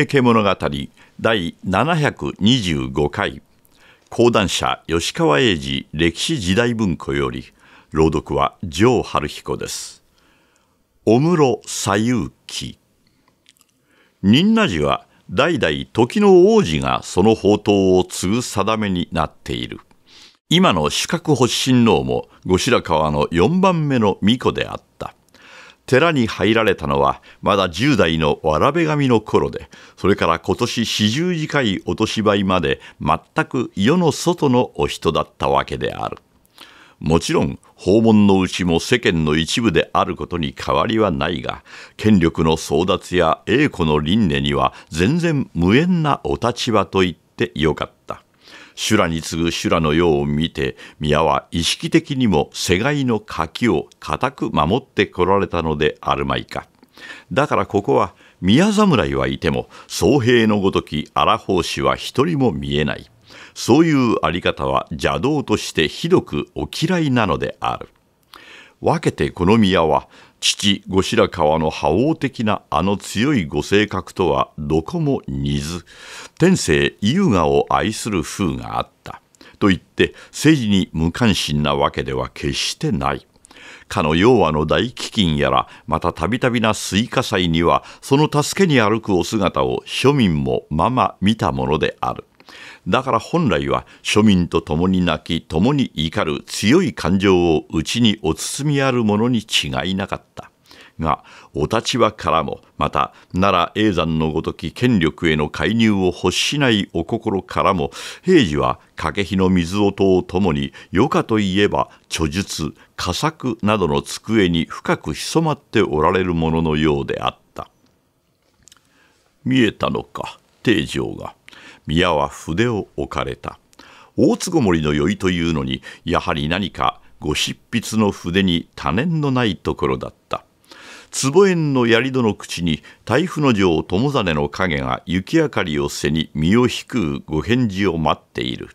平家物語第725回講談社吉川英治歴史時代文庫より朗読は城春彦です小室左右記仁和寺は代々時の王子がその宝刀を継ぐ定めになっている今の主格発信王も後白河の4番目の巫女であった寺に入られたのはまだ10代のわらべ髪の頃でそれから今年四十次回お年し灰まで全く世の外のお人だったわけであるもちろん訪問のうちも世間の一部であることに変わりはないが権力の争奪や栄子の輪廻には全然無縁なお立場と言ってよかった修羅に次ぐ修羅の世を見て宮は意識的にも世外の柿を固く守ってこられたのであるまいかだからここは宮侍はいても僧兵のごとき荒法師は一人も見えないそういうあり方は邪道としてひどくお嫌いなのである。分けてこの宮は父後白河の覇王的なあの強いご性格とはどこも似ず天性優雅を愛する風があったと言って政治に無関心なわけでは決してないかの要和の大飢饉やらまたたびたびな水火災にはその助けに歩くお姿を庶民もまま見たものであるだから本来は庶民と共に泣き共に怒る強い感情を内にお包みあるものに違いなかったがお立場からもまた奈良永山のごとき権力への介入を欲しないお心からも平時は掛火の水音をともに余暇といえば著述佳作などの机に深く潜まっておられるもののようであった見えたのか定常が宮は筆を置かれた大坪森の酔いというのにやはり何かご執筆の筆に多念のないところだった坪園の槍戸の口に台風の城友実の影が雪明かりを背に身を引くご返事を待っている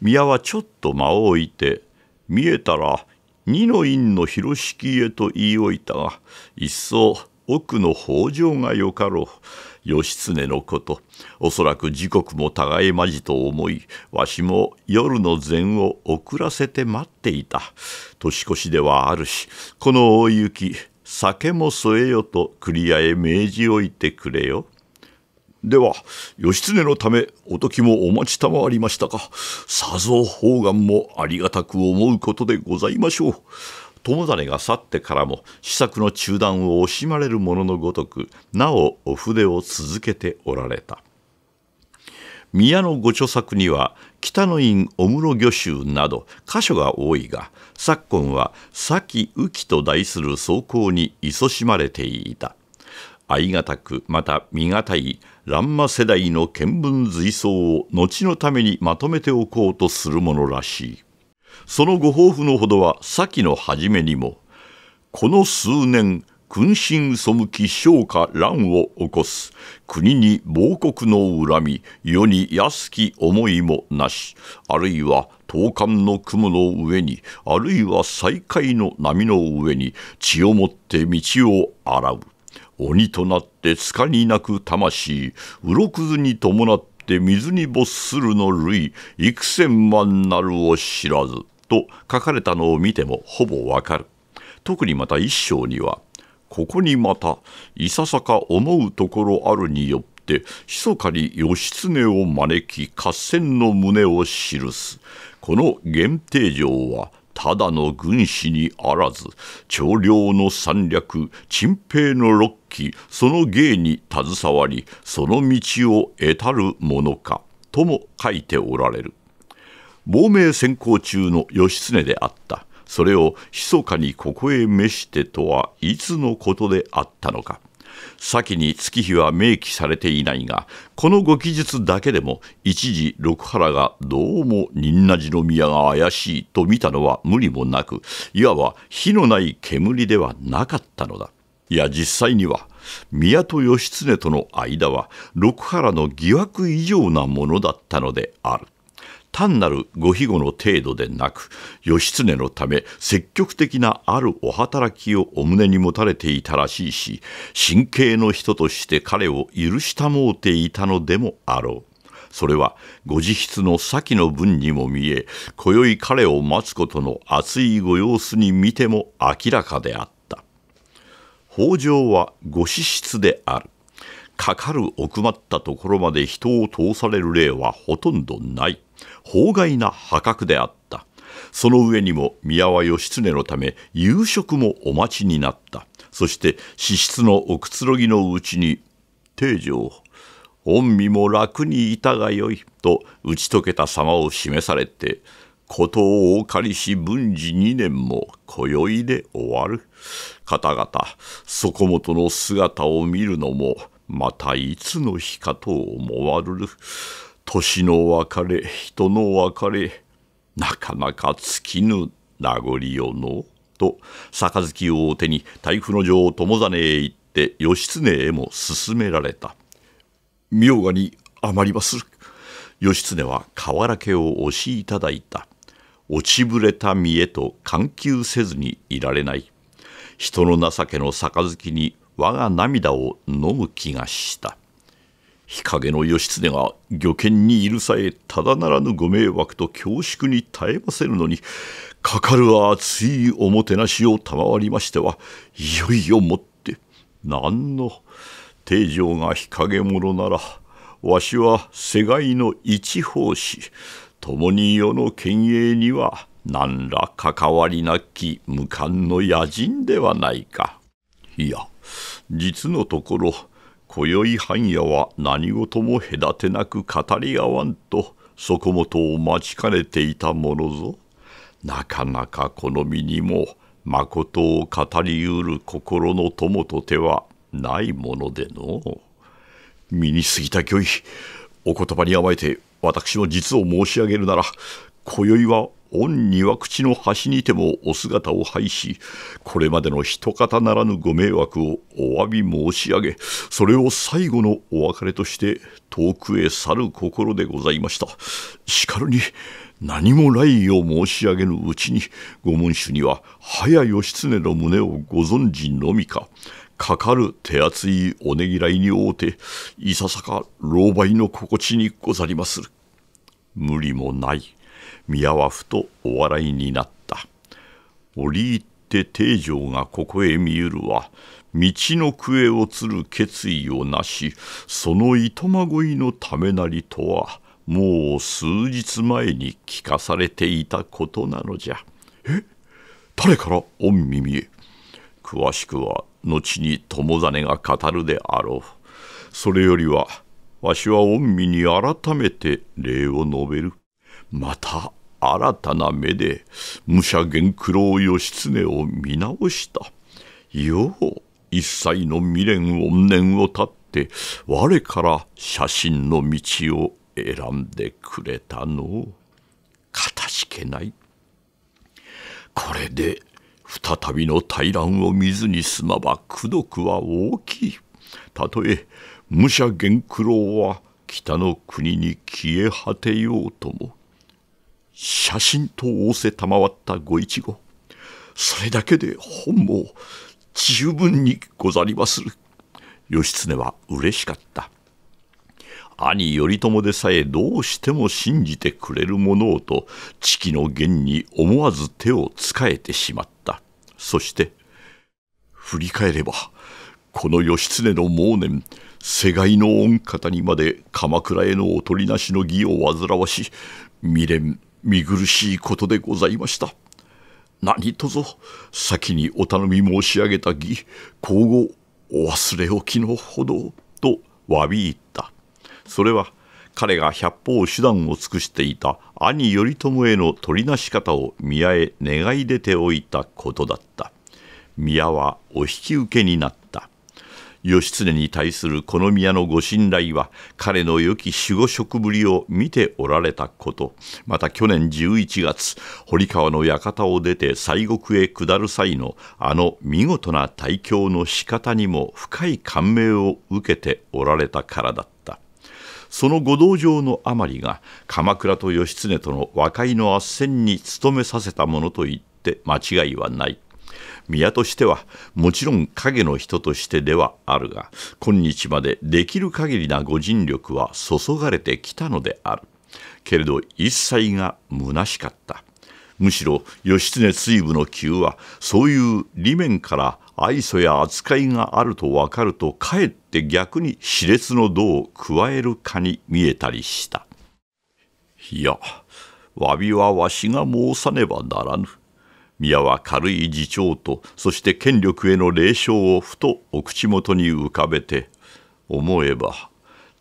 宮はちょっと間を置いて見えたら二の院の広敷へと言いおいたが一層奥の北条がよかろう義経のことおそらく時刻も互いまじと思いわしも夜の膳を遅らせて待っていた年越しではあるしこの大雪酒も添えよと栗屋へ命じおいてくれよ。では義経のためお時もお待ちたまわりましたかさぞ方眼もありがたく思うことでございましょう。友真が去ってからも試作の中断を惜しまれるもののごとくなおお筆を続けておられた宮のご著作には北の院小室御舟など箇所が多いが昨今は「先雨季」と題する草稿に勤しまれていたがたくまた見難い乱魔世代の見聞随想を後のためにまとめておこうとするものらしい。そのご抱負のほどは先の初めにもこの数年君臣背き昇華乱を起こす国に亡国の恨み世に安き思いもなしあるいは闘艦の雲の上にあるいは再会の波の上に血をもって道を洗う鬼となってつかになく魂鱗くずに伴って水に没するの類幾千万なるを知らず。と書かれたのを見てもほぼわかる。特にまた一章には、ここにまた、いささか思うところあるによって、密かに義経を招き合戦の胸を記す。この源平城は、ただの軍師にあらず、長領の三略、陳平の六期、その芸に携わり、その道を得たるものか、とも書いておられる。亡命先行中の義経であったそれを密かにここへ召してとはいつのことであったのか先に月日は明記されていないがこのご記述だけでも一時六原がどうも仁和寺の宮が怪しいと見たのは無理もなくいわば火のない煙ではなかったのだいや実際には宮と義経との間は六原の疑惑以上なものだったのである。単なるご庇護の程度でなく義経のため積極的なあるお働きをお胸に持たれていたらしいし神経の人として彼を許したもうていたのでもあろう。それはご自筆の先の文にも見え今宵彼を待つことの熱いご様子に見ても明らかであった北条はご資質であるかかる奥まったところまで人を通される例はほとんどない法外な破格であったその上にも宮は義経のため夕食もお待ちになったそして資質のおくつろぎのうちに「定常御身も楽にいたがよい」と打ち解けた様を示されてことをお借りし文治2年も今宵で終わる方々底本の姿を見るのもまたいつの日かと思われる年の別れ人の別れなかなか尽きぬ名残よの」と杯を手に台風の城友真へ行って義経へも勧められた明賀に余りまする義経は河原家を押しいただいた落ちぶれた見栄と緩急せずにいられない人の情けの杯に我が涙を飲む気がした日陰の義経が御見にいるさえただならぬご迷惑と恐縮に耐えませぬのにかかる熱いおもてなしを賜りましてはいよいよもって何の定常が日陰者ならわしは世界の一奉仕共に世の権営には何ら関わりなき無関の野人ではないか。いや実のところ今宵半夜は何事も隔てなく語り合わんとそこもとを待ちかねていたものぞなかなかこの身にもまことを語りうる心の友と手はないものでの身に過ぎた御意お言葉に甘えて私も実を申し上げるなら今宵は御には口の端にてもお姿を拝し、これまでの一方ならぬご迷惑をお詫び申し上げ、それを最後のお別れとして遠くへ去る心でございました。しかるに、何も来意を申し上げぬうちに、御門主には、早義経の胸をご存知のみか、かかる手厚いおねぎらいに応うて、いささか老媒の心地にござりまする。無理もない。宮はふとお笑いになった折り入って定城がここへ見ゆるは道の笛をつる決意をなしその糸まごいのためなりとはもう数日前に聞かされていたことなのじゃえ誰から御耳へ詳しくは後に友真が語るであろうそれよりはわしは御身に改めて礼を述べる。また新たな目で武者源九郎義経を見直した。よう一切の未練怨念を絶って我から写真の道を選んでくれたのかたしけない。これで再びの大乱を見ずに済まば功徳は大きい。たとえ武者源九郎は北の国に消え果てようとも写真と仰せ賜ったご一語それだけで本も十分にござりまする義経は嬉しかった兄頼朝でさえどうしても信じてくれるものをと知己の言に思わず手を使えてしまったそして振り返ればこの義経の盲年世界の御方にまで鎌倉へのおとりなしの義を煩わし未練見苦しいことでございました。何とぞ、先にお頼み申し上げた儀、皇后、お忘れおきのほど、と詫び入った。それは、彼が百方手段を尽くしていた兄頼朝への取りなし方を宮へ願い出ておいたことだった。宮はお引き受けになった。義経に対するこの宮のご信頼は彼の良き守護職ぶりを見ておられたことまた去年11月堀川の館を出て西国へ下る際のあの見事な対教の仕方にも深い感銘を受けておられたからだった。そのご道場のあまりが鎌倉と義経との和解の斡旋に努めさせたものと言って間違いはない。宮としてはもちろん影の人としてではあるが今日までできる限りな御尽力は注がれてきたのであるけれど一切が虚しかったむしろ義経追部の急はそういう理面から愛想や扱いがあるとわかるとかえって逆に熾烈の度を加えるかに見えたりしたいや詫びはわしが申さねばならぬ宮は軽い自重とそして権力への霊障をふとお口元に浮かべて思えば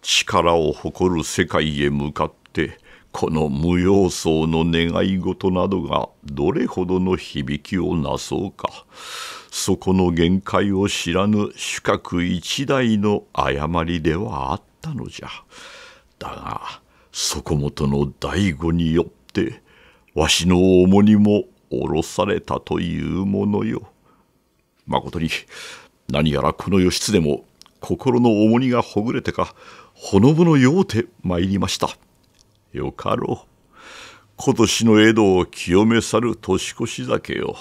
力を誇る世界へ向かってこの無用僧の願い事などがどれほどの響きをなそうかそこの限界を知らぬ主角一代の誤りではあったのじゃだがそこもとの醍醐によってわしの重荷も降ろされたというものよ。まことに何やらこの義経も心の重荷がほぐれてかほのぼのようて参りました。よかろう。今年の江戸を清め去る年越し酒を過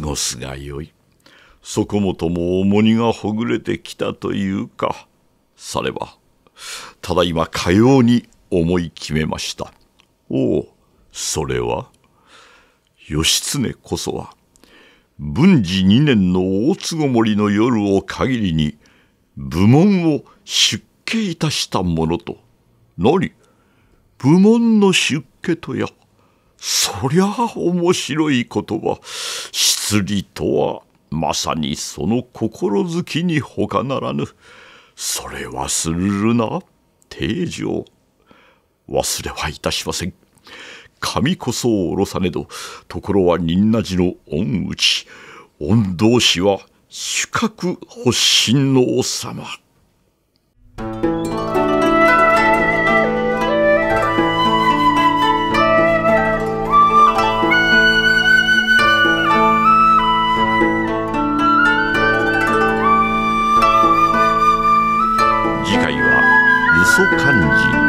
ごすがよい。そこもとも重荷がほぐれてきたというか。されば、ただいまかように思い決めました。おお、それは義経こそは文治2年の大坪森の夜を限りに部門を出家いたしたものと何部門の出家とやそりゃあ面白い言葉失利とはまさにその心づきにほかならぬそれ忘れるな定常忘れはいたしません。神こそおろさねど、ところは仁和寺の御打ち、恩同士は主格発信の王様。次回は「ルソ肝心」。